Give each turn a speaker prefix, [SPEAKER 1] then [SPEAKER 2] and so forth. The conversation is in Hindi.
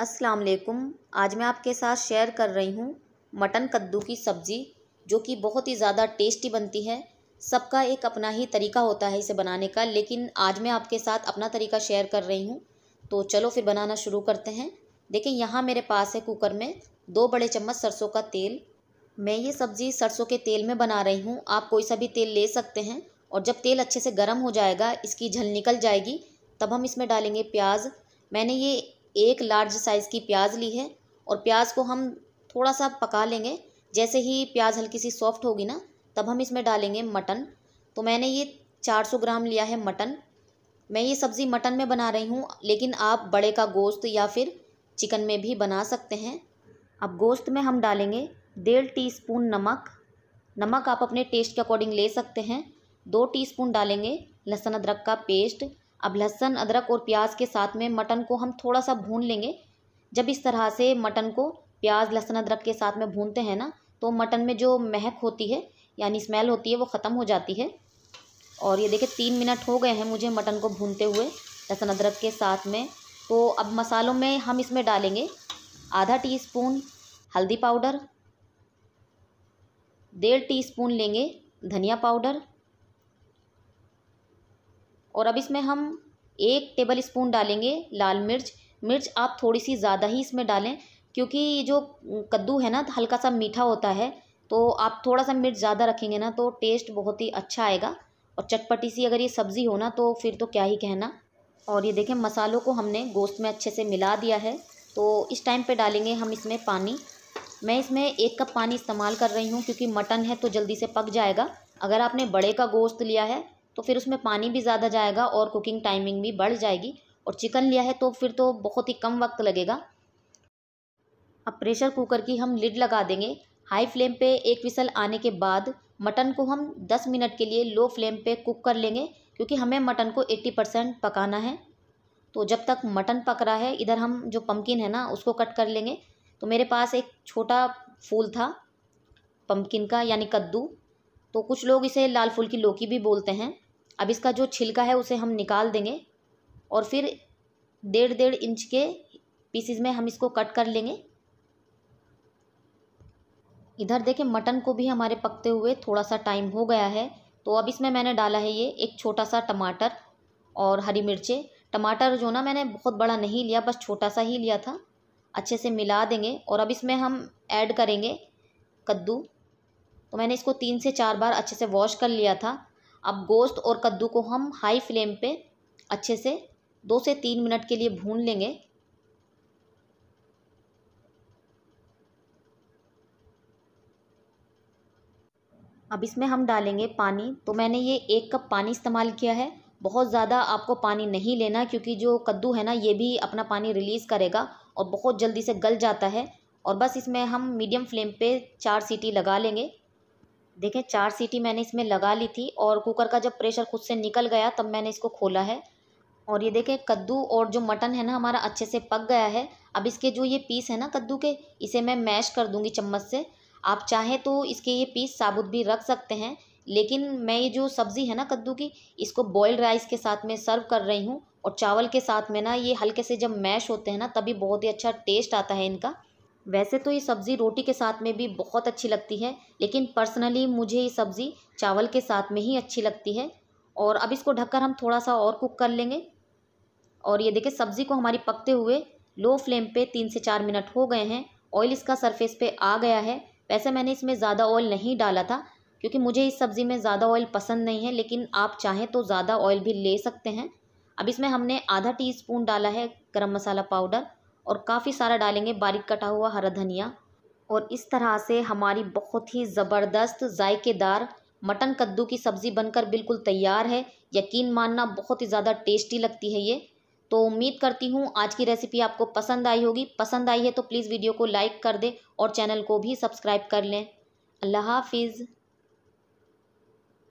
[SPEAKER 1] अस्सलाम वालेकुम आज मैं आपके साथ शेयर कर रही हूँ मटन कद्दू की सब्ज़ी जो कि बहुत ही ज़्यादा टेस्टी बनती है सबका एक अपना ही तरीका होता है इसे बनाने का लेकिन आज मैं आपके साथ अपना तरीका शेयर कर रही हूँ तो चलो फिर बनाना शुरू करते हैं देखें यहाँ मेरे पास है कुकर में दो बड़े चम्मच सरसों का तेल मैं ये सब्ज़ी सरसों के तेल में बना रही हूँ आप कोई सा भी तेल ले सकते हैं और जब तेल अच्छे से गर्म हो जाएगा इसकी झल निकल जाएगी तब हम इसमें डालेंगे प्याज मैंने ये एक लार्ज साइज़ की प्याज ली है और प्याज को हम थोड़ा सा पका लेंगे जैसे ही प्याज हल्की सी सॉफ्ट होगी ना तब हम इसमें डालेंगे मटन तो मैंने ये 400 ग्राम लिया है मटन मैं ये सब्ज़ी मटन में बना रही हूँ लेकिन आप बड़े का गोश्त या फिर चिकन में भी बना सकते हैं अब गोश्त में हम डालेंगे डेढ़ स्पून नमक नमक आप अपने टेस्ट के अकॉर्डिंग ले सकते हैं दो टीस्पून डालेंगे लहसुन अदरक का पेस्ट अब लहसुन अदरक और प्याज के साथ में मटन को हम थोड़ा सा भून लेंगे जब इस तरह से मटन को प्याज लहसुन अदरक के साथ में भूनते हैं ना तो मटन में जो महक होती है यानी स्मेल होती है वो ख़त्म हो जाती है और ये देखिए तीन मिनट हो गए हैं मुझे मटन को भूनते हुए लहसुन अदरक के साथ में तो अब मसालों में हम इसमें डालेंगे आधा टी स्पून हल्दी पाउडर डेढ़ टी स्पून लेंगे धनिया पाउडर और अब इसमें हम एक टेबल स्पून डालेंगे लाल मिर्च मिर्च आप थोड़ी सी ज़्यादा ही इसमें डालें क्योंकि जो कद्दू है ना हल्का सा मीठा होता है तो आप थोड़ा सा मिर्च ज़्यादा रखेंगे ना तो टेस्ट बहुत ही अच्छा आएगा और चटपटी सी अगर ये सब्ज़ी हो ना तो फिर तो क्या ही कहना और ये देखें मसालों को हमने गोश्त में अच्छे से मिला दिया है तो इस टाइम पे डालेंगे हम इसमें पानी मैं इसमें एक कप पानी इस्तेमाल कर रही हूँ क्योंकि मटन है तो जल्दी से पक जाएगा अगर आपने बड़े का गोश्त लिया है तो फिर उसमें पानी भी ज़्यादा जाएगा और कुकिंग टाइमिंग भी बढ़ जाएगी और चिकन लिया है तो फिर तो बहुत ही कम वक्त लगेगा अब प्रेशर कुकर की हम लिड लगा देंगे हाई फ्लेम पे एक विसल आने के बाद मटन को हम 10 मिनट के लिए लो फ्लेम पे कुक कर लेंगे क्योंकि हमें मटन को 80 परसेंट पकाना है तो जब तक मटन पक रहा है इधर हम जो पम्पकिन है ना उसको कट कर लेंगे तो मेरे पास एक छोटा फूल था पम्पकिन का यानी कद्दू तो कुछ लोग इसे लाल फूल की लौकी भी बोलते हैं अब इसका जो छिलका है उसे हम निकाल देंगे और फिर डेढ़ डेढ़ इंच के पीसीज में हम इसको कट कर लेंगे इधर देखें मटन को भी हमारे पकते हुए थोड़ा सा टाइम हो गया है तो अब इसमें मैंने डाला है ये एक छोटा सा टमाटर और हरी मिर्चें टमाटर जो ना मैंने बहुत बड़ा नहीं लिया बस छोटा सा ही लिया था अच्छे से मिला देंगे और अब इसमें हम ऐड करेंगे कद्दू तो मैंने इसको तीन से चार बार अच्छे से वॉश कर लिया था अब गोश्त और कद्दू को हम हाई फ्लेम पे अच्छे से दो से तीन मिनट के लिए भून लेंगे अब इसमें हम डालेंगे पानी तो मैंने ये एक कप पानी इस्तेमाल किया है बहुत ज़्यादा आपको पानी नहीं लेना क्योंकि जो कद्दू है ना ये भी अपना पानी रिलीज़ करेगा और बहुत जल्दी से गल जाता है और बस इसमें हम मीडियम फ्लेम पे चार सीटी लगा लेंगे देखें चार सीटी मैंने इसमें लगा ली थी और कुकर का जब प्रेशर खुद से निकल गया तब मैंने इसको खोला है और ये देखें कद्दू और जो मटन है ना हमारा अच्छे से पक गया है अब इसके जो ये पीस है ना कद्दू के इसे मैं मैश कर दूंगी चम्मच से आप चाहें तो इसके ये पीस साबुत भी रख सकते हैं लेकिन मैं ये जो सब्ज़ी है ना कद्दू की इसको बॉयल्ड राइस के साथ में सर्व कर रही हूँ और चावल के साथ में ना ये हल्के से जब मैश होते हैं ना तभी बहुत ही अच्छा टेस्ट आता है इनका वैसे तो ये सब्ज़ी रोटी के साथ में भी बहुत अच्छी लगती है लेकिन पर्सनली मुझे ये सब्ज़ी चावल के साथ में ही अच्छी लगती है और अब इसको ढककर हम थोड़ा सा और कुक कर लेंगे और ये देखिए सब्ज़ी को हमारी पकते हुए लो फ्लेम पे तीन से चार मिनट हो गए हैं ऑयल इसका सरफेस पे आ गया है वैसे मैंने इसमें ज़्यादा ऑयल नहीं डाला था क्योंकि मुझे इस सब्ज़ी में ज़्यादा ऑयल पसंद नहीं है लेकिन आप चाहें तो ज़्यादा ऑयल भी ले सकते हैं अब इसमें हमने आधा टी डाला है गर्म मसाला पाउडर और काफ़ी सारा डालेंगे बारीक कटा हुआ हरा धनिया और इस तरह से हमारी बहुत ही ज़बरदस्त जायकेदार मटन कद्दू की सब्ज़ी बनकर बिल्कुल तैयार है यकीन मानना बहुत ही ज़्यादा टेस्टी लगती है ये तो उम्मीद करती हूँ आज की रेसिपी आपको पसंद आई होगी पसंद आई है तो प्लीज़ वीडियो को लाइक कर दे और चैनल को भी सब्सक्राइब कर लें अल्लाह हाफिज़